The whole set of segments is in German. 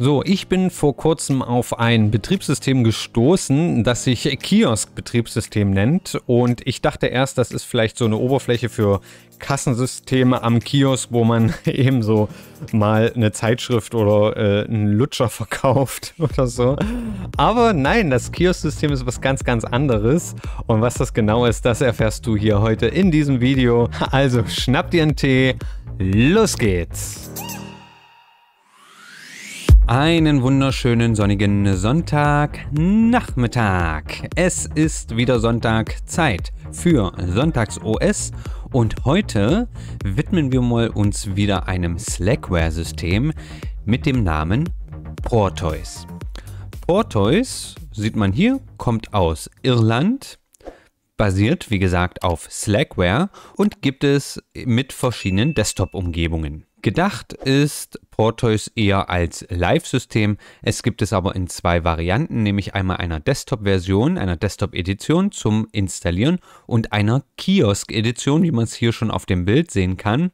So, ich bin vor kurzem auf ein Betriebssystem gestoßen, das sich Kiosk-Betriebssystem nennt. Und ich dachte erst, das ist vielleicht so eine Oberfläche für Kassensysteme am Kiosk, wo man eben so mal eine Zeitschrift oder äh, einen Lutscher verkauft oder so. Aber nein, das Kiosk-System ist was ganz, ganz anderes. Und was das genau ist, das erfährst du hier heute in diesem Video. Also schnapp dir einen Tee, los geht's! Einen wunderschönen sonnigen Sonntagnachmittag. Es ist wieder Sonntag, Zeit für Sonntags OS und heute widmen wir mal uns wieder einem Slackware-System mit dem Namen Portoise. Portoise, sieht man hier, kommt aus Irland, basiert wie gesagt auf Slackware und gibt es mit verschiedenen Desktop-Umgebungen. Gedacht ist Portoise eher als Live-System. Es gibt es aber in zwei Varianten, nämlich einmal einer Desktop-Version, einer Desktop-Edition zum Installieren und einer Kiosk-Edition, wie man es hier schon auf dem Bild sehen kann.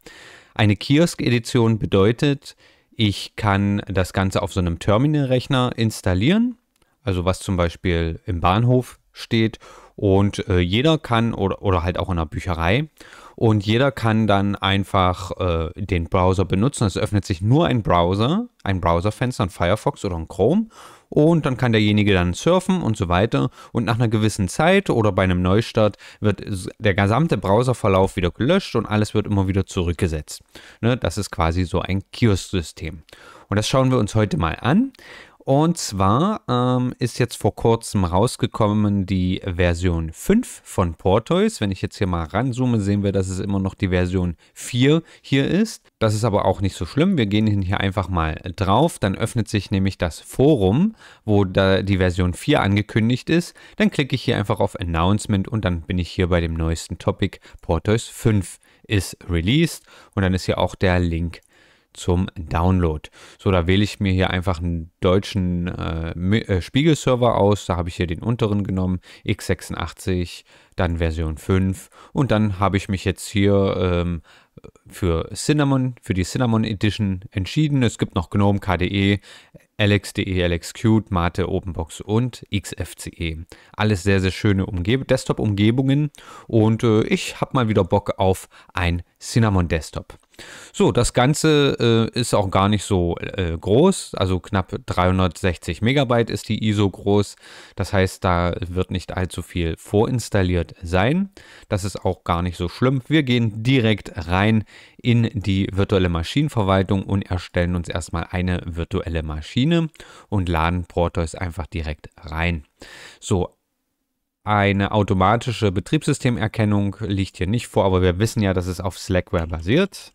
Eine Kiosk-Edition bedeutet, ich kann das Ganze auf so einem Terminal-Rechner installieren, also was zum Beispiel im Bahnhof steht und äh, jeder kann, oder, oder halt auch in der Bücherei, und jeder kann dann einfach äh, den Browser benutzen. Es öffnet sich nur ein Browser, ein Browserfenster, ein Firefox oder ein Chrome. Und dann kann derjenige dann surfen und so weiter. Und nach einer gewissen Zeit oder bei einem Neustart wird der gesamte Browserverlauf wieder gelöscht und alles wird immer wieder zurückgesetzt. Ne, das ist quasi so ein Kiosk-System. Und das schauen wir uns heute mal an. Und zwar ähm, ist jetzt vor kurzem rausgekommen die Version 5 von Portoise. Wenn ich jetzt hier mal ranzoome, sehen wir, dass es immer noch die Version 4 hier ist. Das ist aber auch nicht so schlimm. Wir gehen hier einfach mal drauf. Dann öffnet sich nämlich das Forum, wo da die Version 4 angekündigt ist. Dann klicke ich hier einfach auf Announcement und dann bin ich hier bei dem neuesten Topic. Portoise 5 ist released und dann ist hier auch der Link zum Download. So, da wähle ich mir hier einfach einen deutschen äh, äh Spiegelserver aus. Da habe ich hier den unteren genommen, x86, dann Version 5 und dann habe ich mich jetzt hier ähm, für Cinnamon, für die Cinnamon Edition entschieden. Es gibt noch GNOME KDE, LX.de, LXQt, Mate, OpenBox und XFCE. Alles sehr, sehr schöne Desktop-Umgebungen und äh, ich habe mal wieder Bock auf ein Cinnamon Desktop. So, das Ganze äh, ist auch gar nicht so äh, groß, also knapp 360 Megabyte ist die ISO groß. Das heißt, da wird nicht allzu viel vorinstalliert sein. Das ist auch gar nicht so schlimm. Wir gehen direkt rein in die virtuelle Maschinenverwaltung und erstellen uns erstmal eine virtuelle Maschine und laden Portois einfach direkt rein. So, eine automatische Betriebssystemerkennung liegt hier nicht vor, aber wir wissen ja, dass es auf Slackware basiert.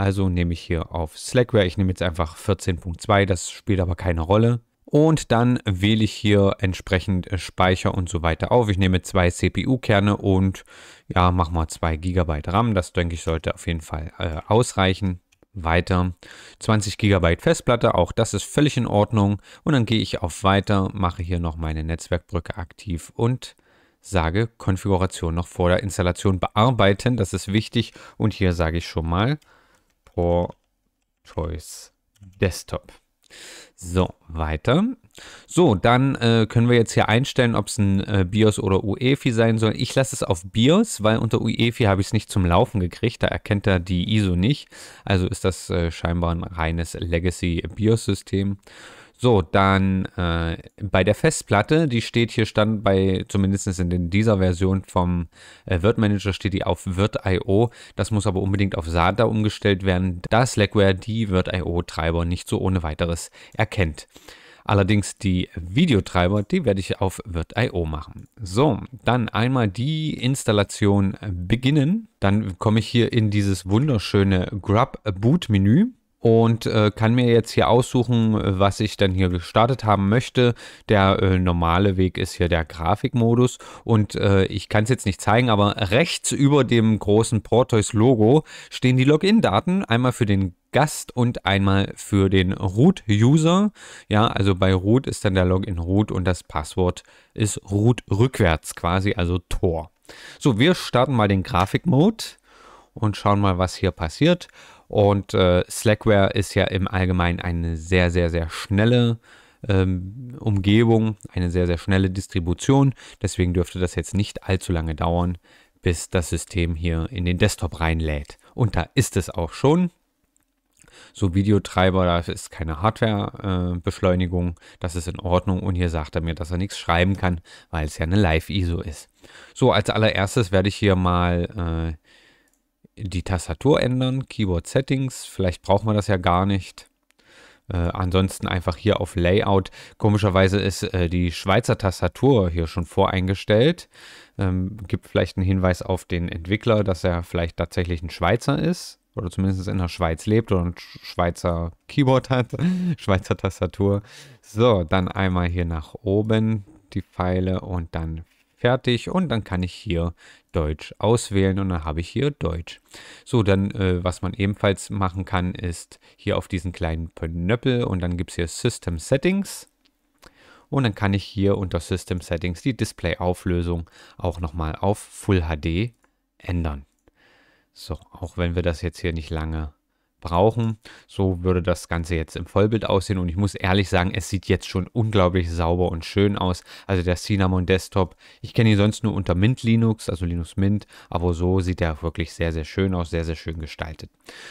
Also nehme ich hier auf Slackware. Ich nehme jetzt einfach 14.2, das spielt aber keine Rolle. Und dann wähle ich hier entsprechend Speicher und so weiter auf. Ich nehme zwei CPU-Kerne und ja, mach mal 2 GB RAM. Das denke ich sollte auf jeden Fall äh, ausreichen. Weiter. 20 GB Festplatte, auch das ist völlig in Ordnung. Und dann gehe ich auf Weiter, mache hier noch meine Netzwerkbrücke aktiv und sage Konfiguration noch vor der Installation bearbeiten. Das ist wichtig. Und hier sage ich schon mal for Choice Desktop. So, weiter. So, dann äh, können wir jetzt hier einstellen, ob es ein äh, BIOS oder UEFI sein soll. Ich lasse es auf BIOS, weil unter UEFI habe ich es nicht zum Laufen gekriegt. Da erkennt er die ISO nicht. Also ist das äh, scheinbar ein reines Legacy-BIOS-System. Äh, so, dann äh, bei der Festplatte, die steht hier, stand bei, zumindest in dieser Version vom äh, Wirt Manager, steht die auf Word.io. Das muss aber unbedingt auf SATA umgestellt werden, da Slackware die wordio treiber nicht so ohne weiteres erkennt. Allerdings die Videotreiber, die werde ich auf Word.io machen. So, dann einmal die Installation beginnen. Dann komme ich hier in dieses wunderschöne Grub Boot Menü und äh, kann mir jetzt hier aussuchen, was ich dann hier gestartet haben möchte. Der äh, normale Weg ist hier der Grafikmodus und äh, ich kann es jetzt nicht zeigen, aber rechts über dem großen Portoise-Logo stehen die Login-Daten, einmal für den Gast und einmal für den Root-User. Ja, also bei Root ist dann der Login Root und das Passwort ist Root rückwärts quasi, also Tor. So, wir starten mal den grafik und schauen mal, was hier passiert. Und äh, Slackware ist ja im Allgemeinen eine sehr, sehr, sehr schnelle ähm, Umgebung, eine sehr, sehr schnelle Distribution. Deswegen dürfte das jetzt nicht allzu lange dauern, bis das System hier in den Desktop reinlädt. Und da ist es auch schon. So Videotreiber, da ist keine Hardware-Beschleunigung, äh, das ist in Ordnung und hier sagt er mir, dass er nichts schreiben kann, weil es ja eine Live-ISO ist. So, als allererstes werde ich hier mal äh, die Tastatur ändern, Keyboard Settings, vielleicht braucht man das ja gar nicht. Äh, ansonsten einfach hier auf Layout. Komischerweise ist äh, die Schweizer Tastatur hier schon voreingestellt. Ähm, gibt vielleicht einen Hinweis auf den Entwickler, dass er vielleicht tatsächlich ein Schweizer ist oder zumindest in der Schweiz lebt oder ein Schweizer Keyboard hat, Schweizer Tastatur. So, dann einmal hier nach oben die Pfeile und dann fertig und dann kann ich hier Deutsch auswählen und dann habe ich hier Deutsch. So, dann äh, was man ebenfalls machen kann, ist hier auf diesen kleinen Pönöppel und dann gibt es hier System Settings. Und dann kann ich hier unter System Settings die Display-Auflösung auch nochmal auf Full HD ändern. So, auch wenn wir das jetzt hier nicht lange brauchen. So würde das Ganze jetzt im Vollbild aussehen und ich muss ehrlich sagen, es sieht jetzt schon unglaublich sauber und schön aus. Also der Cinnamon Desktop, ich kenne ihn sonst nur unter Mint Linux, also Linux Mint, aber so sieht er wirklich sehr, sehr schön aus, sehr, sehr schön gestaltet.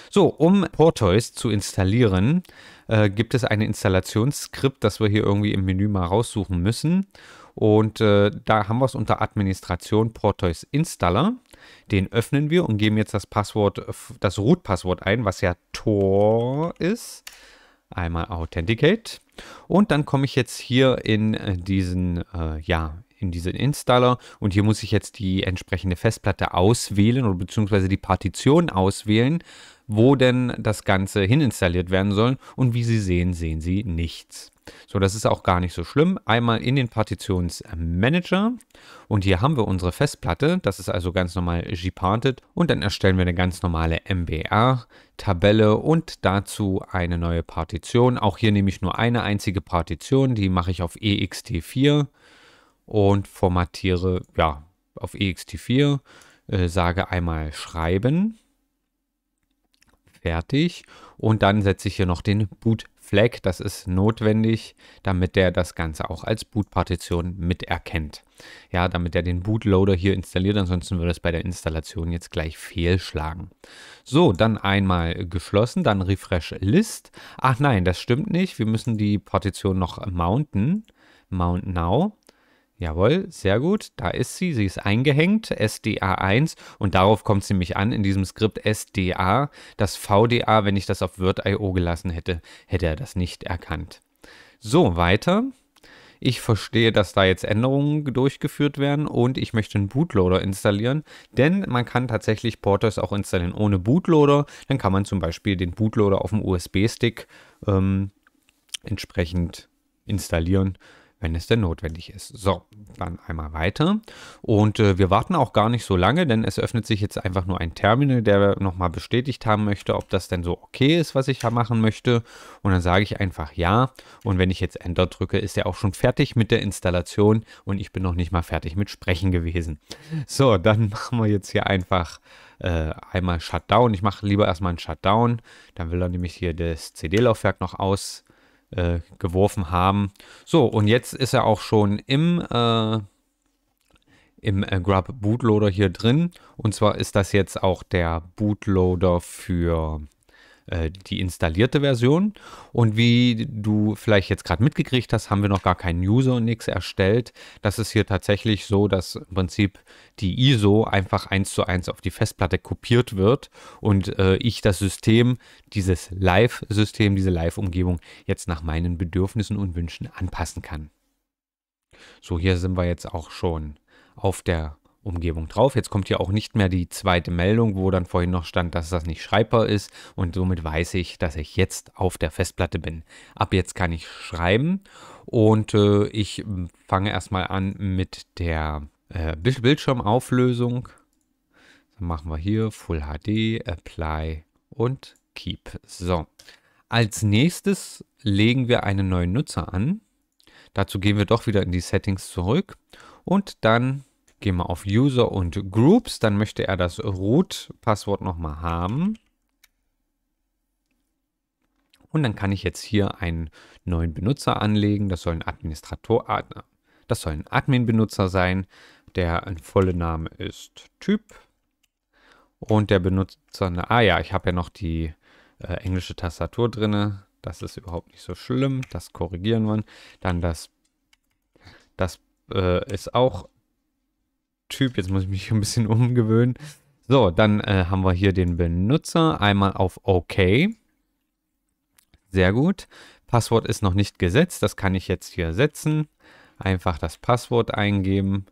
So, um Portoise zu installieren, äh, gibt es ein Installationsskript, das wir hier irgendwie im Menü mal raussuchen müssen. Und äh, da haben wir es unter Administration Portoise Installer. Den öffnen wir und geben jetzt das Passwort, das Root-Passwort ein, was ja Tor ist. Einmal Authenticate. Und dann komme ich jetzt hier in äh, diesen, äh, ja, in diesen Installer und hier muss ich jetzt die entsprechende Festplatte auswählen oder beziehungsweise die Partition auswählen, wo denn das Ganze hin installiert werden soll und wie Sie sehen, sehen Sie nichts. So, das ist auch gar nicht so schlimm. Einmal in den Partitionsmanager und hier haben wir unsere Festplatte. Das ist also ganz normal gparted und dann erstellen wir eine ganz normale MBR-Tabelle und dazu eine neue Partition. Auch hier nehme ich nur eine einzige Partition, die mache ich auf EXT4 und formatiere ja, auf ext4, äh, sage einmal schreiben, fertig und dann setze ich hier noch den Boot Flag, das ist notwendig, damit der das Ganze auch als Bootpartition mit erkennt. Ja, damit er den Bootloader hier installiert, ansonsten würde es bei der Installation jetzt gleich fehlschlagen. So, dann einmal geschlossen, dann Refresh List. Ach nein, das stimmt nicht, wir müssen die Partition noch mounten. Mount Now. Jawohl, sehr gut. Da ist sie. Sie ist eingehängt, SDA1. Und darauf kommt sie mich an, in diesem Skript SDA, das VDA, wenn ich das auf Word.io gelassen hätte, hätte er das nicht erkannt. So, weiter. Ich verstehe, dass da jetzt Änderungen durchgeführt werden und ich möchte einen Bootloader installieren, denn man kann tatsächlich Porters auch installieren ohne Bootloader. Dann kann man zum Beispiel den Bootloader auf dem USB-Stick ähm, entsprechend installieren wenn es denn notwendig ist. So, dann einmal weiter. Und äh, wir warten auch gar nicht so lange, denn es öffnet sich jetzt einfach nur ein Terminal, der nochmal bestätigt haben möchte, ob das denn so okay ist, was ich machen möchte. Und dann sage ich einfach ja. Und wenn ich jetzt Enter drücke, ist er auch schon fertig mit der Installation und ich bin noch nicht mal fertig mit Sprechen gewesen. So, dann machen wir jetzt hier einfach äh, einmal Shutdown. Ich mache lieber erstmal einen Shutdown. Dann will er nämlich hier das CD-Laufwerk noch aus äh, geworfen haben. So, und jetzt ist er auch schon im, äh, im äh, Grub Bootloader hier drin. Und zwar ist das jetzt auch der Bootloader für äh, die installierte Version. Und wie du vielleicht jetzt gerade mitgekriegt hast, haben wir noch gar keinen User und nichts erstellt. Das ist hier tatsächlich so, dass im Prinzip die ISO einfach eins zu eins auf die Festplatte kopiert wird und äh, ich das System, dieses Live-System, diese Live-Umgebung jetzt nach meinen Bedürfnissen und Wünschen anpassen kann. So, hier sind wir jetzt auch schon auf der Umgebung drauf. Jetzt kommt ja auch nicht mehr die zweite Meldung, wo dann vorhin noch stand, dass das nicht schreibbar ist und somit weiß ich, dass ich jetzt auf der Festplatte bin. Ab jetzt kann ich schreiben und äh, ich hm, fange erstmal an mit der äh, Bildschirmauflösung. Dann machen wir hier Full HD, Apply und Keep. So, als nächstes legen wir einen neuen Nutzer an. Dazu gehen wir doch wieder in die Settings zurück und dann Gehen wir auf User und Groups. Dann möchte er das Root-Passwort nochmal haben. Und dann kann ich jetzt hier einen neuen Benutzer anlegen. Das soll ein Administrator, das soll ein Admin-Benutzer sein, der volle Name ist Typ. Und der Benutzer, ah ja, ich habe ja noch die äh, englische Tastatur drin. Das ist überhaupt nicht so schlimm. Das korrigieren wir. Dann das, das äh, ist auch Typ. Jetzt muss ich mich ein bisschen umgewöhnen. So, dann äh, haben wir hier den Benutzer. Einmal auf OK. Sehr gut. Passwort ist noch nicht gesetzt. Das kann ich jetzt hier setzen. Einfach das Passwort eingeben.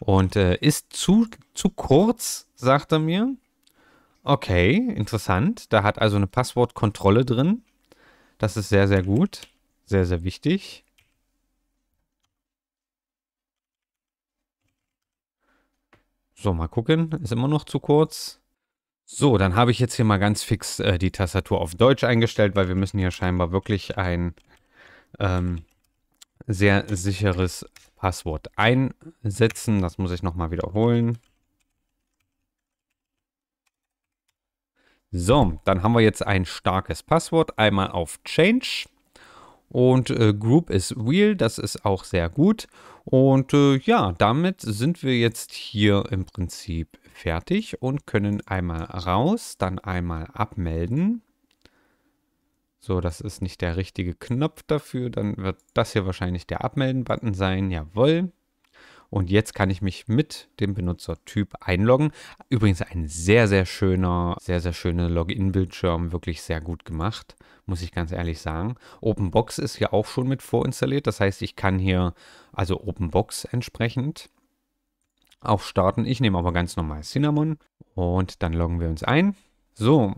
Und äh, ist zu, zu kurz, sagt er mir. Okay, interessant. Da hat also eine Passwortkontrolle drin. Das ist sehr, sehr gut. Sehr, sehr wichtig. So, mal gucken. Ist immer noch zu kurz. So, dann habe ich jetzt hier mal ganz fix äh, die Tastatur auf Deutsch eingestellt, weil wir müssen hier scheinbar wirklich ein ähm, sehr sicheres Passwort einsetzen. Das muss ich nochmal wiederholen. So, dann haben wir jetzt ein starkes Passwort. Einmal auf Change. Und äh, Group is Real, das ist auch sehr gut. Und äh, ja, damit sind wir jetzt hier im Prinzip fertig und können einmal raus, dann einmal abmelden. So, das ist nicht der richtige Knopf dafür. Dann wird das hier wahrscheinlich der Abmelden-Button sein. Jawohl. Und jetzt kann ich mich mit dem Benutzertyp einloggen. Übrigens ein sehr, sehr schöner, sehr, sehr schöner Login-Bildschirm, wirklich sehr gut gemacht, muss ich ganz ehrlich sagen. OpenBox ist hier auch schon mit vorinstalliert. Das heißt, ich kann hier also OpenBox entsprechend auch Starten. Ich nehme aber ganz normal Cinnamon und dann loggen wir uns ein. So,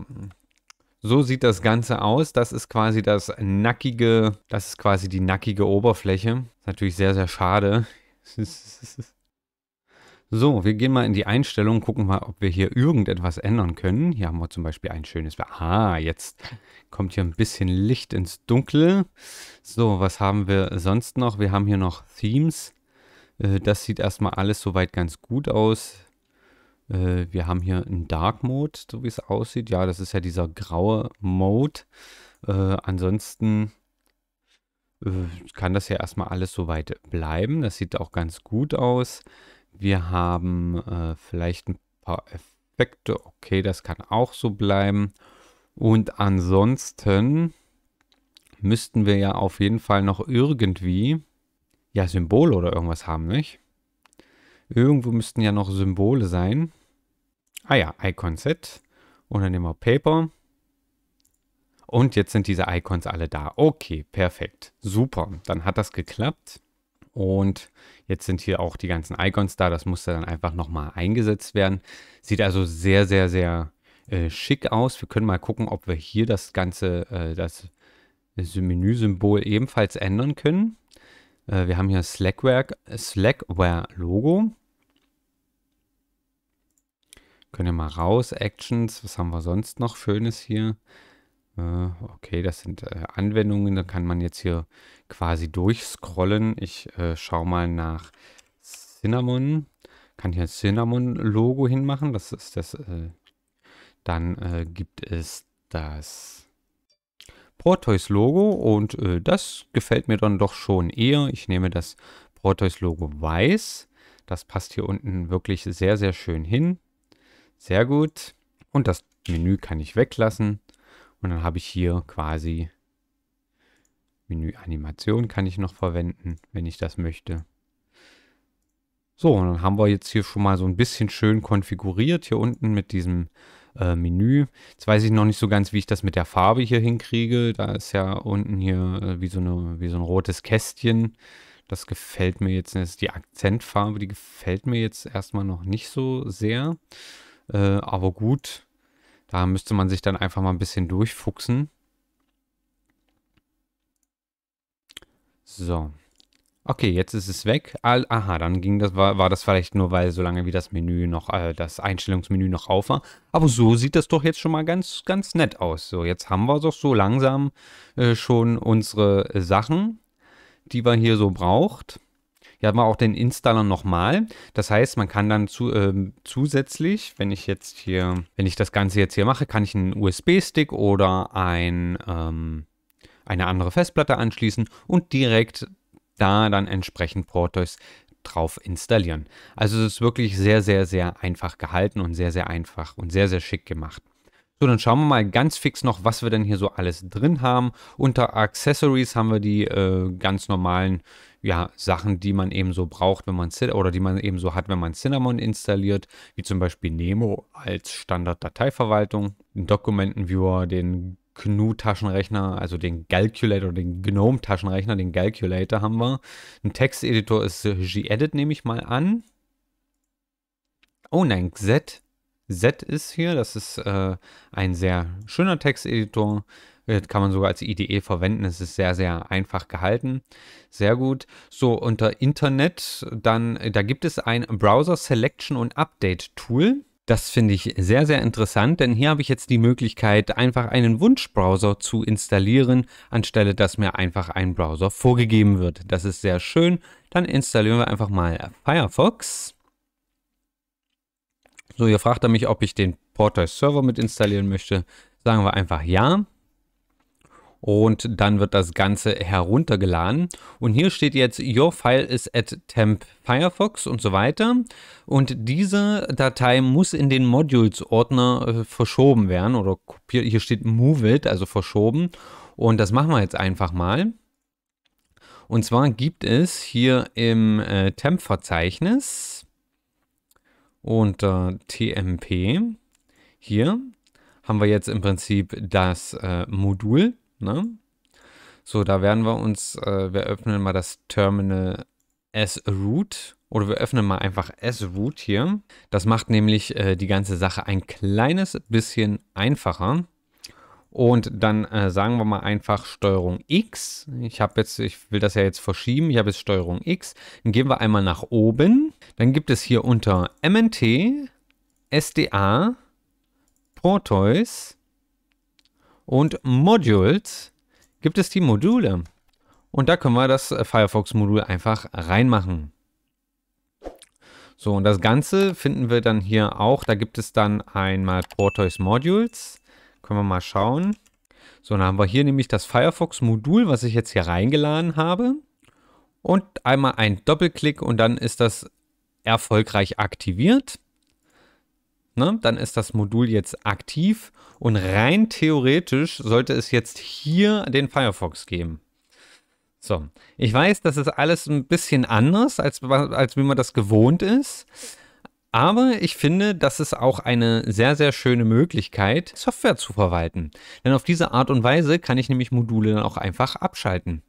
so sieht das Ganze aus. Das ist quasi das nackige, das ist quasi die nackige Oberfläche. Ist natürlich sehr, sehr schade. So, wir gehen mal in die Einstellungen, gucken mal, ob wir hier irgendetwas ändern können. Hier haben wir zum Beispiel ein schönes... Aha, jetzt kommt hier ein bisschen Licht ins Dunkle. So, was haben wir sonst noch? Wir haben hier noch Themes. Äh, das sieht erstmal alles soweit ganz gut aus. Äh, wir haben hier einen Dark Mode, so wie es aussieht. Ja, das ist ja dieser graue Mode. Äh, ansonsten äh, kann das ja erstmal alles soweit bleiben. Das sieht auch ganz gut aus. Wir haben äh, vielleicht ein paar Effekte. Okay, das kann auch so bleiben. Und ansonsten müssten wir ja auf jeden Fall noch irgendwie ja Symbole oder irgendwas haben, nicht? Irgendwo müssten ja noch Symbole sein. Ah ja, Icon Set. Und dann nehmen wir Paper. Und jetzt sind diese Icons alle da. Okay, perfekt. Super. Dann hat das geklappt. Und jetzt sind hier auch die ganzen Icons da. Das musste dann einfach nochmal eingesetzt werden. Sieht also sehr, sehr, sehr äh, schick aus. Wir können mal gucken, ob wir hier das ganze, äh, das Menü-Symbol ebenfalls ändern können. Äh, wir haben hier Slackware, Slackware Logo. Können wir mal raus. Actions. Was haben wir sonst noch Schönes hier? Äh, okay, das sind äh, Anwendungen, da kann man jetzt hier quasi durchscrollen. Ich äh, schaue mal nach Cinnamon, kann hier ein Cinnamon-Logo hinmachen, das ist das. dann gibt es das Portoise-Logo und das gefällt mir dann doch schon eher. Ich nehme das Portoise-Logo weiß, das passt hier unten wirklich sehr, sehr schön hin. Sehr gut. Und das Menü kann ich weglassen. Und dann habe ich hier quasi Menüanimation kann ich noch verwenden, wenn ich das möchte. So, und dann haben wir jetzt hier schon mal so ein bisschen schön konfiguriert, hier unten mit diesem äh, Menü. Jetzt weiß ich noch nicht so ganz, wie ich das mit der Farbe hier hinkriege. Da ist ja unten hier äh, wie, so eine, wie so ein rotes Kästchen. Das gefällt mir jetzt, das ist die Akzentfarbe, die gefällt mir jetzt erstmal noch nicht so sehr. Äh, aber gut, da müsste man sich dann einfach mal ein bisschen durchfuchsen. So. Okay, jetzt ist es weg. Aha, dann ging das, war, war das vielleicht nur, weil so lange wie das Menü noch, äh, das Einstellungsmenü noch auf war. Aber so sieht das doch jetzt schon mal ganz, ganz nett aus. So, jetzt haben wir doch so langsam äh, schon unsere Sachen, die man hier so braucht. Hier haben wir auch den Installer nochmal. Das heißt, man kann dann zu, äh, zusätzlich, wenn ich jetzt hier, wenn ich das Ganze jetzt hier mache, kann ich einen USB-Stick oder ein, ähm, eine andere Festplatte anschließen und direkt da dann entsprechend Portos drauf installieren. Also es ist wirklich sehr, sehr, sehr einfach gehalten und sehr, sehr einfach und sehr, sehr schick gemacht. So, dann schauen wir mal ganz fix noch, was wir denn hier so alles drin haben. Unter Accessories haben wir die äh, ganz normalen ja, Sachen, die man eben so braucht, wenn man oder die man eben so hat, wenn man Cinnamon installiert, wie zum Beispiel Nemo als Standard-Dateiverwaltung, den Dokumenten-Viewer, den GNU-Taschenrechner, also den Galculator, den GNOME-Taschenrechner, den Calculator haben wir. Ein Texteditor ist gedit, nehme ich mal an. Oh nein, Xed Z ist hier. Das ist äh, ein sehr schöner Texteditor. Das äh, kann man sogar als IDE verwenden. Es ist sehr, sehr einfach gehalten. Sehr gut. So, unter Internet, dann, da gibt es ein Browser Selection und Update Tool. Das finde ich sehr, sehr interessant, denn hier habe ich jetzt die Möglichkeit, einfach einen Wunschbrowser zu installieren, anstelle dass mir einfach ein Browser vorgegeben wird. Das ist sehr schön. Dann installieren wir einfach mal Firefox. So, hier fragt er mich, ob ich den Portal Server mit installieren möchte. Sagen wir einfach ja. Und dann wird das Ganze heruntergeladen. Und hier steht jetzt, your file is at temp Firefox und so weiter. Und diese Datei muss in den Modules-Ordner äh, verschoben werden oder kopiert. Hier steht move it, also verschoben. Und das machen wir jetzt einfach mal. Und zwar gibt es hier im äh, Temp-Verzeichnis unter TMP hier haben wir jetzt im Prinzip das äh, Modul. Ne? So, da werden wir uns, äh, wir öffnen mal das Terminal S-Root oder wir öffnen mal einfach S-Root hier. Das macht nämlich äh, die ganze Sache ein kleines bisschen einfacher. Und dann äh, sagen wir mal einfach Steuerung X. Ich habe jetzt, ich will das ja jetzt verschieben. Ich habe jetzt Steuerung X. Dann gehen wir einmal nach oben. Dann gibt es hier unter MNT, SDA, Portoise und Modules gibt es die Module. Und da können wir das äh, Firefox-Modul einfach reinmachen. So, und das Ganze finden wir dann hier auch. Da gibt es dann einmal Portoise Modules. Können wir mal schauen. So, dann haben wir hier nämlich das Firefox-Modul, was ich jetzt hier reingeladen habe. Und einmal ein Doppelklick und dann ist das erfolgreich aktiviert. Ne? Dann ist das Modul jetzt aktiv und rein theoretisch sollte es jetzt hier den Firefox geben. So, ich weiß, das ist alles ein bisschen anders, als, als wie man das gewohnt ist. Aber ich finde, das ist auch eine sehr, sehr schöne Möglichkeit, Software zu verwalten. Denn auf diese Art und Weise kann ich nämlich Module dann auch einfach abschalten.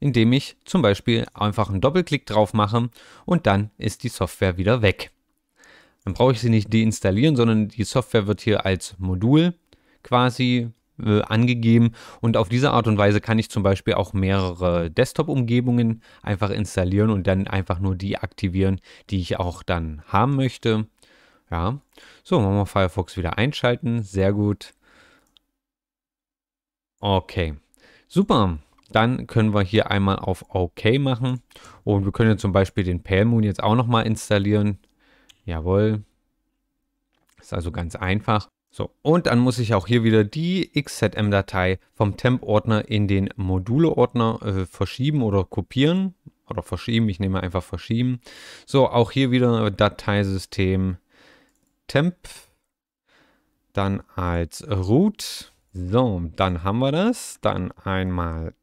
Indem ich zum Beispiel einfach einen Doppelklick drauf mache und dann ist die Software wieder weg. Dann brauche ich sie nicht deinstallieren, sondern die Software wird hier als Modul quasi äh, angegeben und auf diese Art und Weise kann ich zum Beispiel auch mehrere Desktop-Umgebungen einfach installieren und dann einfach nur die aktivieren, die ich auch dann haben möchte. Ja, so, machen wir Firefox wieder einschalten. Sehr gut. Okay, super. Dann können wir hier einmal auf OK machen und wir können zum Beispiel den Pale Moon jetzt auch nochmal installieren. Jawohl, ist also ganz einfach. So, und dann muss ich auch hier wieder die XZM-Datei vom Temp-Ordner in den Module-Ordner äh, verschieben oder kopieren. Oder verschieben, ich nehme einfach verschieben. So, auch hier wieder Dateisystem Temp. Dann als Root. So, dann haben wir das. Dann einmal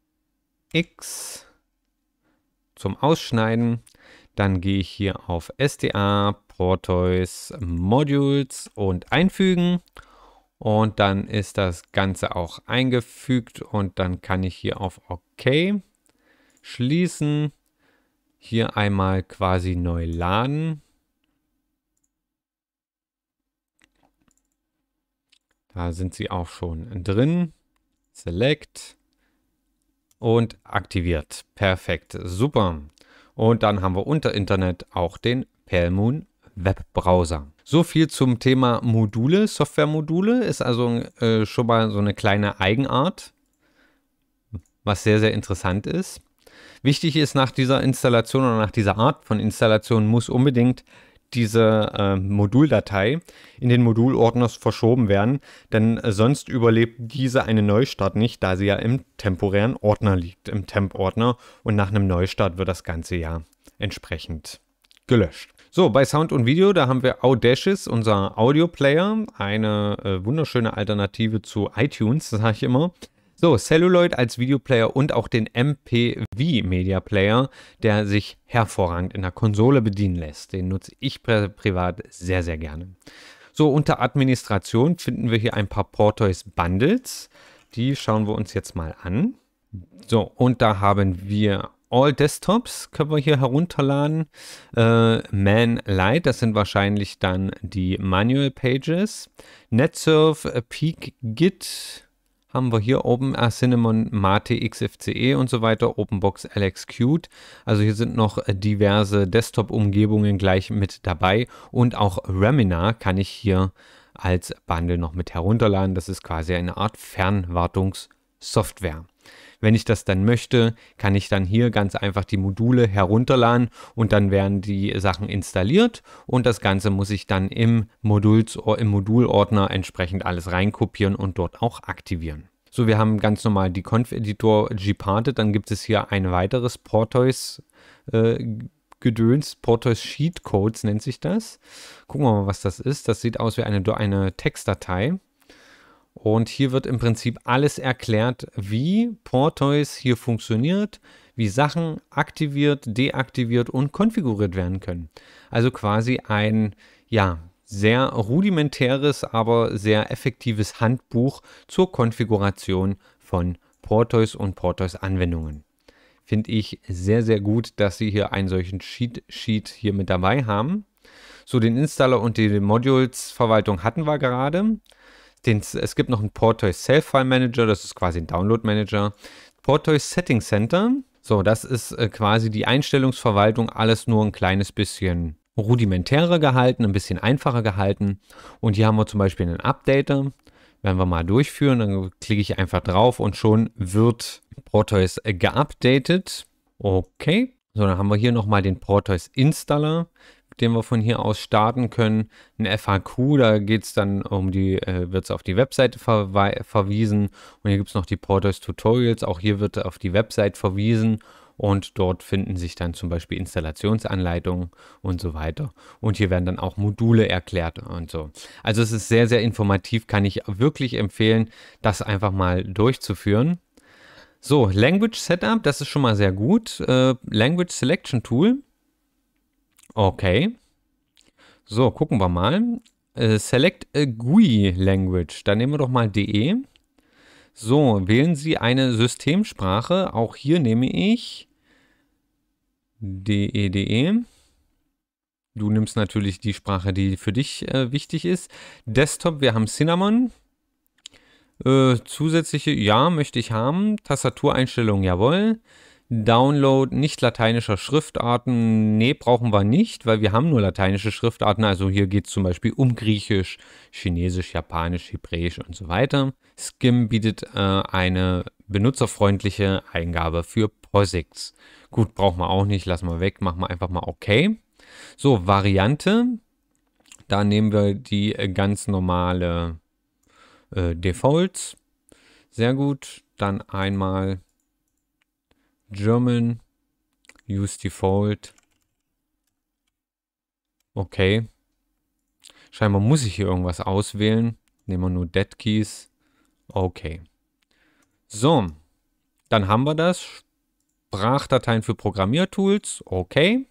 X zum Ausschneiden. Dann gehe ich hier auf SDA Proteus Modules und einfügen. Und dann ist das Ganze auch eingefügt und dann kann ich hier auf OK schließen. Hier einmal quasi neu laden. Da sind sie auch schon drin. Select und aktiviert. Perfekt, super. Und dann haben wir unter Internet auch den Perlmoon Webbrowser. So viel zum Thema Module. Softwaremodule ist also äh, schon mal so eine kleine Eigenart, was sehr, sehr interessant ist. Wichtig ist nach dieser Installation oder nach dieser Art von Installation muss unbedingt diese äh, Moduldatei in den Modulordner verschoben werden, denn äh, sonst überlebt diese einen Neustart nicht, da sie ja im temporären Ordner liegt, im Temp-Ordner und nach einem Neustart wird das ganze ja entsprechend gelöscht. So, bei Sound und Video, da haben wir Audacious, unser Audio-Player, eine äh, wunderschöne Alternative zu iTunes, sage ich immer. So, Celluloid als Videoplayer und auch den MPV Media Player, der sich hervorragend in der Konsole bedienen lässt. Den nutze ich pri privat sehr, sehr gerne. So, unter Administration finden wir hier ein paar Portoise Bundles. Die schauen wir uns jetzt mal an. So, und da haben wir All Desktops können wir hier herunterladen. Äh, Man Light, das sind wahrscheinlich dann die Manual Pages. NetSurf, äh, Peak Git haben wir hier oben äh, Cinnamon, Mate, XFCE und so weiter, OpenBox, LXQt. Also hier sind noch äh, diverse Desktop-Umgebungen gleich mit dabei und auch Reminar kann ich hier als Bundle noch mit herunterladen. Das ist quasi eine Art Fernwartungssoftware. Wenn ich das dann möchte, kann ich dann hier ganz einfach die Module herunterladen und dann werden die Sachen installiert und das Ganze muss ich dann im, Moduls, im Modulordner entsprechend alles reinkopieren und dort auch aktivieren. So, wir haben ganz normal die Conf-Editor Gparted, dann gibt es hier ein weiteres Portoise äh, Gedöns, Portoise Sheet Codes nennt sich das. Gucken wir mal, was das ist. Das sieht aus wie eine, eine Textdatei. Und hier wird im Prinzip alles erklärt, wie Portoise hier funktioniert, wie Sachen aktiviert, deaktiviert und konfiguriert werden können. Also quasi ein, ja, sehr rudimentäres, aber sehr effektives Handbuch zur Konfiguration von Portoise und Portoise-Anwendungen. Finde ich sehr, sehr gut, dass Sie hier einen solchen Cheat Sheet hier mit dabei haben. So, den Installer und die Modules-Verwaltung hatten wir gerade. Den, es gibt noch einen Portoise Self File Manager, das ist quasi ein Download Manager. Portoise Setting Center, so, das ist äh, quasi die Einstellungsverwaltung, alles nur ein kleines bisschen rudimentärer gehalten, ein bisschen einfacher gehalten. Und hier haben wir zum Beispiel einen Updater, Wenn wir mal durchführen. Dann klicke ich einfach drauf und schon wird Portoise geupdatet. Okay, so, dann haben wir hier nochmal den Portoise Installer den wir von hier aus starten können, ein FAQ, da geht es dann um die, äh, wird es auf die Webseite verwe verwiesen und hier gibt es noch die Portals Tutorials, auch hier wird auf die Webseite verwiesen und dort finden sich dann zum Beispiel Installationsanleitungen und so weiter. Und hier werden dann auch Module erklärt und so. Also es ist sehr, sehr informativ, kann ich wirklich empfehlen, das einfach mal durchzuführen. So, Language Setup, das ist schon mal sehr gut. Äh, Language Selection Tool Okay. So, gucken wir mal. Äh, select a GUI Language. Dann nehmen wir doch mal DE. So, wählen Sie eine Systemsprache. Auch hier nehme ich DE, DE. Du nimmst natürlich die Sprache, die für dich äh, wichtig ist. Desktop, wir haben Cinnamon. Äh, zusätzliche, ja, möchte ich haben. Tastatureinstellungen, jawohl. Download nicht lateinischer Schriftarten, nee, brauchen wir nicht, weil wir haben nur lateinische Schriftarten. Also hier geht es zum Beispiel um Griechisch, Chinesisch, Japanisch, Hebräisch und so weiter. Skim bietet äh, eine benutzerfreundliche Eingabe für POSIX. Gut, brauchen wir auch nicht, lassen wir weg, machen wir einfach mal OK. So, Variante. Da nehmen wir die äh, ganz normale äh, Defaults. Sehr gut. Dann einmal German. Use Default. Okay. Scheinbar muss ich hier irgendwas auswählen. Nehmen wir nur Dead Keys. Okay. So. Dann haben wir das. Sprachdateien für Programmiertools. Okay.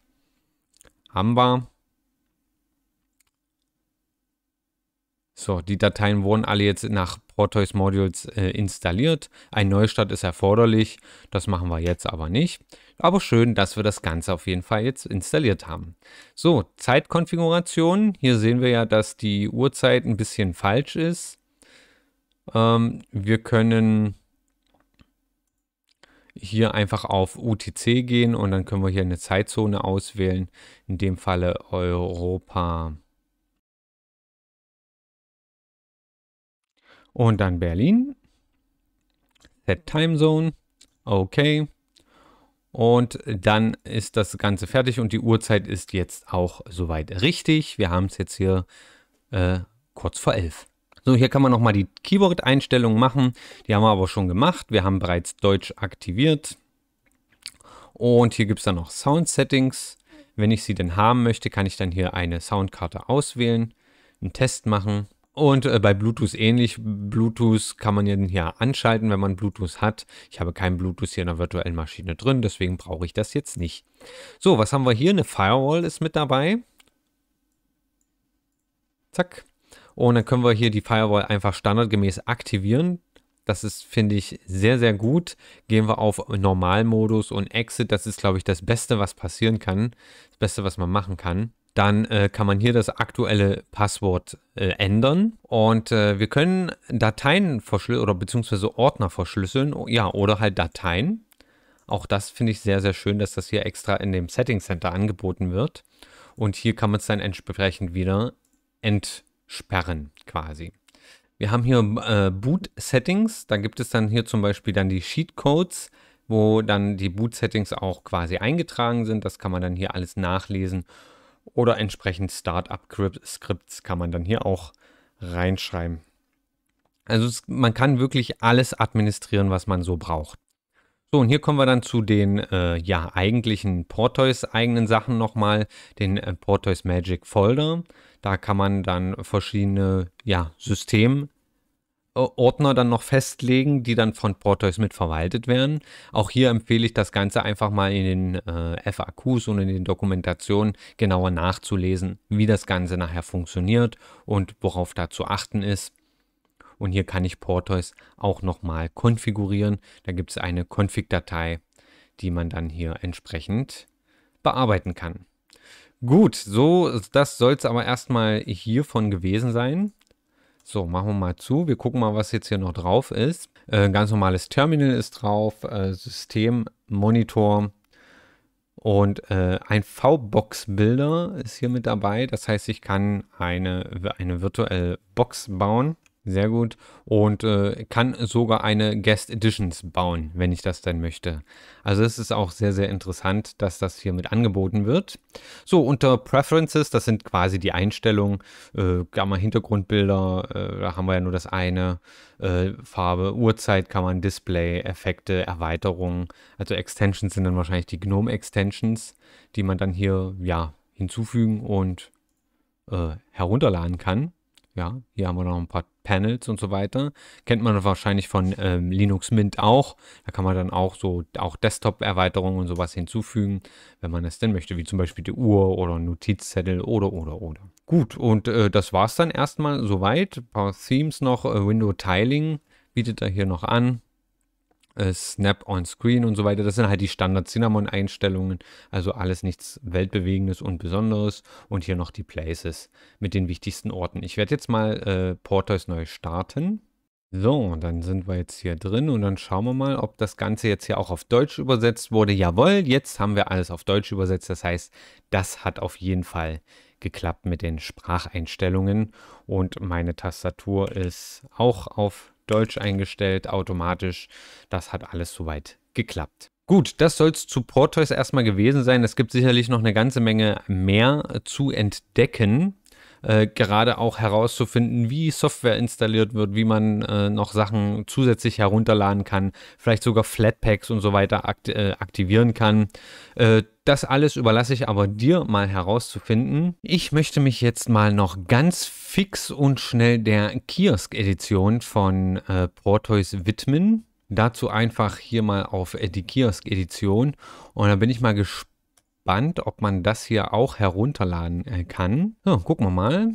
Haben wir. So, die Dateien wurden alle jetzt nach Hottoys Modules äh, installiert. Ein Neustart ist erforderlich, das machen wir jetzt aber nicht. Aber schön, dass wir das Ganze auf jeden Fall jetzt installiert haben. So, Zeitkonfiguration. Hier sehen wir ja, dass die Uhrzeit ein bisschen falsch ist. Ähm, wir können hier einfach auf UTC gehen und dann können wir hier eine Zeitzone auswählen. In dem Falle Europa Und dann Berlin. Set Time Zone. Okay. Und dann ist das Ganze fertig und die Uhrzeit ist jetzt auch soweit richtig. Wir haben es jetzt hier äh, kurz vor 11. So, hier kann man nochmal die Keyboard-Einstellungen machen. Die haben wir aber schon gemacht. Wir haben bereits Deutsch aktiviert. Und hier gibt es dann noch Sound-Settings. Wenn ich sie denn haben möchte, kann ich dann hier eine Soundkarte auswählen, einen Test machen. Und äh, bei Bluetooth ähnlich. Bluetooth kann man ja hier anschalten, wenn man Bluetooth hat. Ich habe kein Bluetooth hier in der virtuellen Maschine drin, deswegen brauche ich das jetzt nicht. So, was haben wir hier? Eine Firewall ist mit dabei. Zack. Und dann können wir hier die Firewall einfach standardgemäß aktivieren. Das ist, finde ich, sehr, sehr gut. Gehen wir auf Normalmodus und Exit. Das ist, glaube ich, das Beste, was passieren kann. Das Beste, was man machen kann dann äh, kann man hier das aktuelle Passwort äh, ändern und äh, wir können Dateien verschlüsseln oder beziehungsweise Ordner verschlüsseln, oh, ja, oder halt Dateien. Auch das finde ich sehr, sehr schön, dass das hier extra in dem Setting Center angeboten wird. Und hier kann man es dann entsprechend wieder entsperren quasi. Wir haben hier äh, Boot Settings, da gibt es dann hier zum Beispiel dann die Sheet Codes, wo dann die Boot Settings auch quasi eingetragen sind. Das kann man dann hier alles nachlesen oder entsprechend Startup-Skripts kann man dann hier auch reinschreiben. Also es, man kann wirklich alles administrieren, was man so braucht. So, und hier kommen wir dann zu den äh, ja, eigentlichen portoise eigenen Sachen nochmal, den äh, Portois Magic Folder. Da kann man dann verschiedene ja, System Ordner dann noch festlegen, die dann von Proteus mit verwaltet werden. Auch hier empfehle ich das Ganze einfach mal in den äh, FAQs und in den Dokumentationen genauer nachzulesen, wie das Ganze nachher funktioniert und worauf da zu achten ist. Und hier kann ich Portoise auch nochmal konfigurieren. Da gibt es eine Config-Datei, die man dann hier entsprechend bearbeiten kann. Gut, so das soll es aber erstmal hiervon gewesen sein. So, machen wir mal zu. Wir gucken mal, was jetzt hier noch drauf ist. Äh, ganz normales Terminal ist drauf, äh, System, Monitor und äh, ein V-Box-Builder ist hier mit dabei. Das heißt, ich kann eine, eine virtuelle Box bauen. Sehr gut. Und äh, kann sogar eine Guest Editions bauen, wenn ich das denn möchte. Also es ist auch sehr, sehr interessant, dass das hier mit angeboten wird. So, unter Preferences, das sind quasi die Einstellungen. Äh, kann Hintergrundbilder, äh, da haben wir ja nur das eine. Äh, Farbe, Uhrzeit kann man Display, Effekte, Erweiterungen. Also Extensions sind dann wahrscheinlich die GNOME-Extensions, die man dann hier ja, hinzufügen und äh, herunterladen kann. Ja, hier haben wir noch ein paar Panels und so weiter. Kennt man wahrscheinlich von ähm, Linux Mint auch. Da kann man dann auch so auch Desktop-Erweiterungen und sowas hinzufügen, wenn man es denn möchte, wie zum Beispiel die Uhr oder Notizzettel oder oder oder. Gut, und äh, das war es dann erstmal soweit. Ein paar Themes noch, äh, Window Tiling bietet er hier noch an. Äh, Snap-on-Screen und so weiter. Das sind halt die Standard-Cinnamon-Einstellungen. Also alles nichts Weltbewegendes und Besonderes. Und hier noch die Places mit den wichtigsten Orten. Ich werde jetzt mal äh, Portois neu starten. So, dann sind wir jetzt hier drin und dann schauen wir mal, ob das Ganze jetzt hier auch auf Deutsch übersetzt wurde. Jawohl, jetzt haben wir alles auf Deutsch übersetzt. Das heißt, das hat auf jeden Fall geklappt mit den Spracheinstellungen. Und meine Tastatur ist auch auf Deutsch eingestellt, automatisch. Das hat alles soweit geklappt. Gut, das soll es zu Portoise erstmal gewesen sein. Es gibt sicherlich noch eine ganze Menge mehr zu entdecken. Äh, gerade auch herauszufinden, wie Software installiert wird, wie man äh, noch Sachen zusätzlich herunterladen kann, vielleicht sogar Flatpaks und so weiter akt äh, aktivieren kann. Äh, das alles überlasse ich aber dir mal herauszufinden. Ich möchte mich jetzt mal noch ganz fix und schnell der Kiosk-Edition von äh, Portois widmen. Dazu einfach hier mal auf die Kiosk-Edition und dann bin ich mal gespannt Band, ob man das hier auch herunterladen äh, kann. So, hm, gucken wir mal.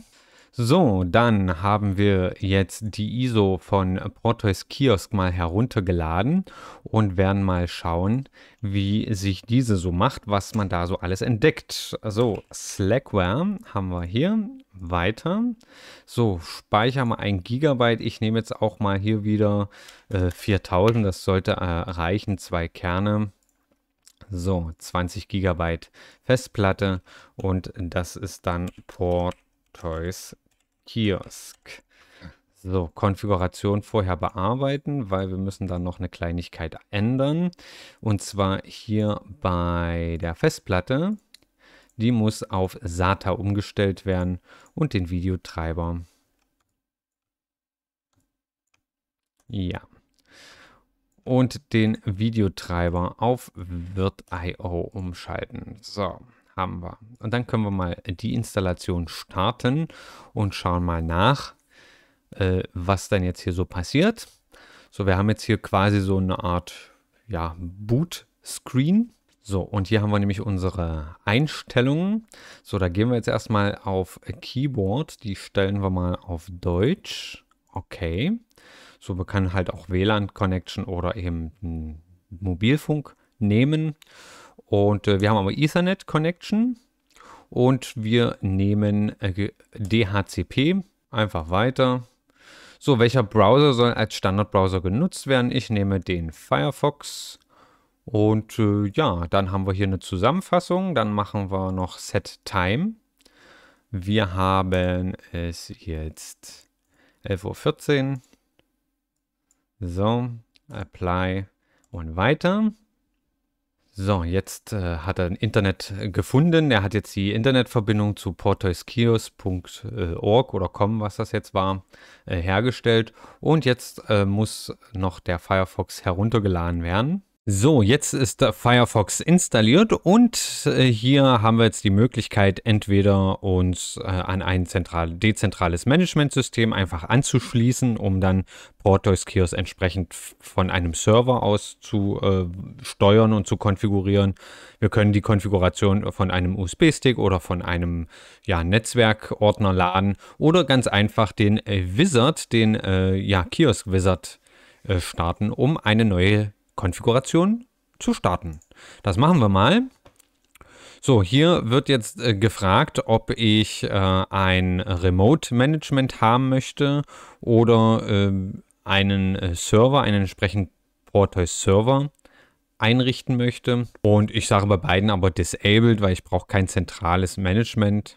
So, dann haben wir jetzt die ISO von Proteus Kiosk mal heruntergeladen und werden mal schauen, wie sich diese so macht, was man da so alles entdeckt. So, Slackware haben wir hier. Weiter. So, speichern wir ein Gigabyte. Ich nehme jetzt auch mal hier wieder äh, 4000. Das sollte äh, reichen. Zwei Kerne. So, 20 GB Festplatte und das ist dann Portoise Kiosk. So, Konfiguration vorher bearbeiten, weil wir müssen dann noch eine Kleinigkeit ändern. Und zwar hier bei der Festplatte. Die muss auf SATA umgestellt werden und den Videotreiber. Ja und den Videotreiber auf Wirt.io umschalten. So, haben wir. Und dann können wir mal die Installation starten und schauen mal nach, äh, was dann jetzt hier so passiert. So, wir haben jetzt hier quasi so eine Art ja, Boot-Screen. So, und hier haben wir nämlich unsere Einstellungen. So, da gehen wir jetzt erstmal auf Keyboard. Die stellen wir mal auf Deutsch. Okay. So man kann halt auch WLAN-Connection oder eben Mobilfunk nehmen. Und äh, wir haben aber Ethernet-Connection und wir nehmen äh, DHCP einfach weiter. So, welcher Browser soll als Standardbrowser genutzt werden? Ich nehme den Firefox. Und äh, ja, dann haben wir hier eine Zusammenfassung. Dann machen wir noch Set Time. Wir haben es jetzt 11.14 Uhr. So, Apply und weiter. So, jetzt äh, hat er ein Internet gefunden. Er hat jetzt die Internetverbindung zu portoiskios.org oder com, was das jetzt war, äh, hergestellt. Und jetzt äh, muss noch der Firefox heruntergeladen werden. So, jetzt ist Firefox installiert und äh, hier haben wir jetzt die Möglichkeit, entweder uns äh, an ein zentral, dezentrales Management-System einfach anzuschließen, um dann Portoise Kiosk entsprechend von einem Server aus zu äh, steuern und zu konfigurieren. Wir können die Konfiguration von einem USB-Stick oder von einem ja, Netzwerkordner laden oder ganz einfach den äh, Wizard, den ja, Kiosk-Wizard starten, um eine neue Konfiguration zu starten. Das machen wir mal. So, hier wird jetzt äh, gefragt, ob ich äh, ein Remote-Management haben möchte oder ähm, äh, einen Server, einen entsprechenden Portoise-Server einrichten möchte. Und ich sage bei beiden aber disabled, weil ich brauche kein zentrales Management.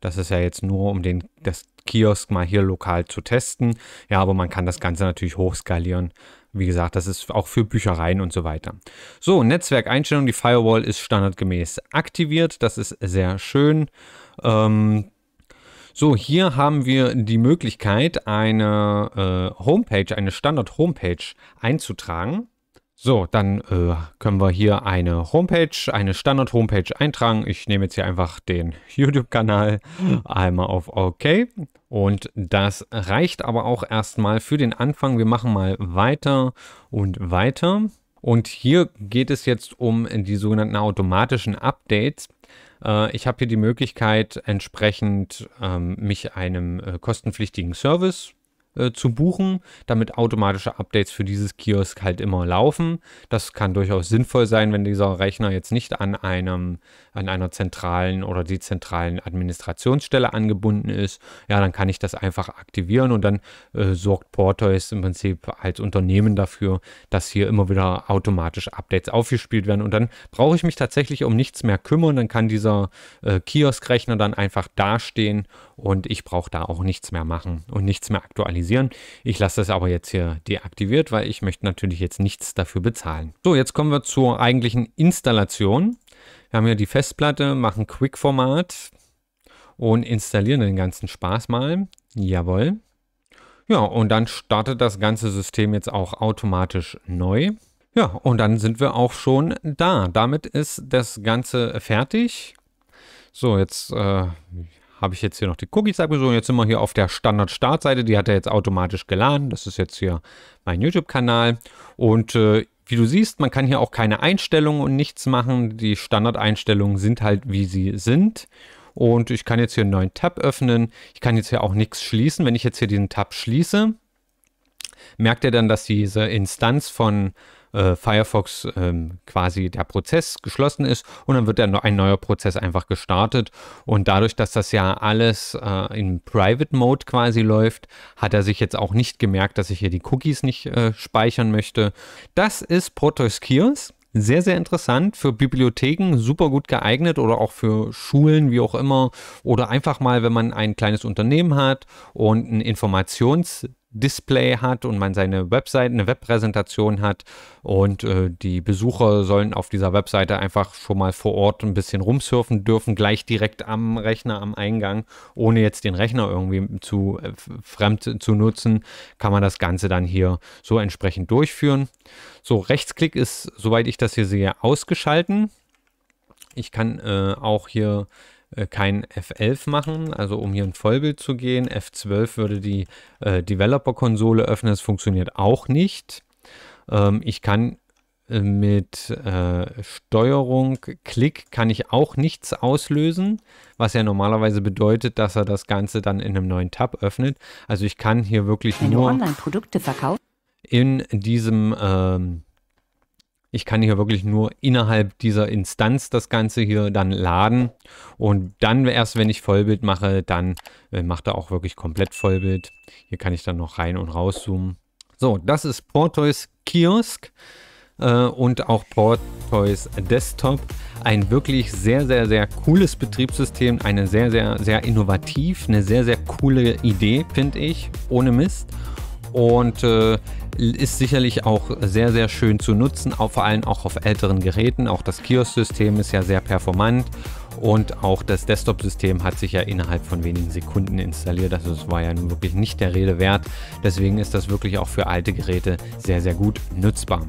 Das ist ja jetzt nur, um den, das Kiosk mal hier lokal zu testen. Ja, aber man kann das Ganze natürlich hochskalieren wie gesagt, das ist auch für Büchereien und so weiter. So, Netzwerkeinstellung, die Firewall ist standardgemäß aktiviert. Das ist sehr schön. Ähm, so, hier haben wir die Möglichkeit, eine äh, Homepage, eine Standard-Homepage einzutragen. So, dann äh, können wir hier eine Homepage, eine Standard-Homepage eintragen. Ich nehme jetzt hier einfach den YouTube-Kanal hm. einmal auf OK. Und das reicht aber auch erstmal für den Anfang. Wir machen mal weiter und weiter. Und hier geht es jetzt um die sogenannten automatischen Updates. Äh, ich habe hier die Möglichkeit, entsprechend ähm, mich einem äh, kostenpflichtigen Service äh, zu buchen, damit automatische Updates für dieses Kiosk halt immer laufen. Das kann durchaus sinnvoll sein, wenn dieser Rechner jetzt nicht an einem, an einer zentralen oder dezentralen Administrationsstelle angebunden ist. Ja, dann kann ich das einfach aktivieren und dann äh, sorgt Portois im Prinzip als Unternehmen dafür, dass hier immer wieder automatisch Updates aufgespielt werden. Und dann brauche ich mich tatsächlich um nichts mehr kümmern. Dann kann dieser äh, Kioskrechner dann einfach dastehen und ich brauche da auch nichts mehr machen und nichts mehr aktualisieren aktualisieren. Ich lasse das aber jetzt hier deaktiviert, weil ich möchte natürlich jetzt nichts dafür bezahlen. So, jetzt kommen wir zur eigentlichen Installation. Wir haben hier die Festplatte, machen Quick-Format und installieren den ganzen Spaß mal. Jawohl. Ja, und dann startet das ganze System jetzt auch automatisch neu. Ja, und dann sind wir auch schon da. Damit ist das Ganze fertig. So, jetzt äh, habe ich jetzt hier noch die Cookies abgesucht. Jetzt sind wir hier auf der Standard-Startseite. Die hat er jetzt automatisch geladen. Das ist jetzt hier mein YouTube-Kanal. Und äh, wie du siehst, man kann hier auch keine Einstellungen und nichts machen. Die Standardeinstellungen sind halt, wie sie sind. Und ich kann jetzt hier einen neuen Tab öffnen. Ich kann jetzt hier auch nichts schließen. Wenn ich jetzt hier diesen Tab schließe, merkt er dann, dass diese Instanz von äh, Firefox ähm, quasi der Prozess geschlossen ist und dann wird dann ein neuer Prozess einfach gestartet. Und dadurch, dass das ja alles äh, in Private Mode quasi läuft, hat er sich jetzt auch nicht gemerkt, dass ich hier die Cookies nicht äh, speichern möchte. Das ist Kiosk. Sehr, sehr interessant für Bibliotheken, super gut geeignet oder auch für Schulen, wie auch immer. Oder einfach mal, wenn man ein kleines Unternehmen hat und ein Informations- Display hat und man seine Webseite, eine Webpräsentation hat und äh, die Besucher sollen auf dieser Webseite einfach schon mal vor Ort ein bisschen rumsurfen dürfen, gleich direkt am Rechner, am Eingang, ohne jetzt den Rechner irgendwie zu äh, fremd zu nutzen, kann man das Ganze dann hier so entsprechend durchführen. So, Rechtsklick ist, soweit ich das hier sehe, ausgeschalten. Ich kann äh, auch hier äh, kein F11 machen, also um hier ein Vollbild zu gehen. F12 würde die äh, Developer-Konsole öffnen, das funktioniert auch nicht. Ähm, ich kann äh, mit äh, Steuerung Klick kann ich auch nichts auslösen, was ja normalerweise bedeutet, dass er das Ganze dann in einem neuen Tab öffnet. Also ich kann hier wirklich Wenn nur Online-Produkte verkauft in diesem ähm, ich kann hier wirklich nur innerhalb dieser Instanz das Ganze hier dann laden und dann erst, wenn ich Vollbild mache, dann äh, macht er auch wirklich komplett Vollbild. Hier kann ich dann noch rein und raus zoomen. So, das ist Portoise Kiosk äh, und auch Portoise Desktop. Ein wirklich sehr, sehr, sehr cooles Betriebssystem, eine sehr, sehr, sehr innovativ, eine sehr, sehr coole Idee, finde ich, ohne Mist und äh, ist sicherlich auch sehr, sehr schön zu nutzen, auch, vor allem auch auf älteren Geräten. Auch das Kiosk-System ist ja sehr performant und auch das Desktop-System hat sich ja innerhalb von wenigen Sekunden installiert. Also es war ja nun wirklich nicht der Rede wert. Deswegen ist das wirklich auch für alte Geräte sehr, sehr gut nutzbar.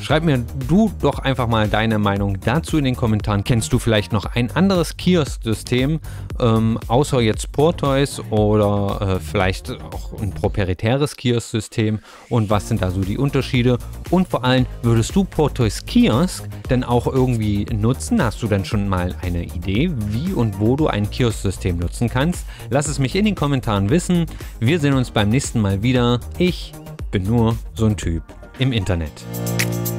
Schreib mir du doch einfach mal deine Meinung dazu in den Kommentaren. Kennst du vielleicht noch ein anderes Kiosk-System, ähm, außer jetzt Portoise oder äh, vielleicht auch ein proprietäres Kiosk-System? Und was sind da so die Unterschiede? Und vor allem, würdest du Portoise Kiosk denn auch irgendwie nutzen? Hast du dann schon mal eine Idee, wie und wo du ein Kiosk-System nutzen kannst? Lass es mich in den Kommentaren wissen. Wir sehen uns beim nächsten Mal wieder. Ich bin nur so ein Typ im Internet.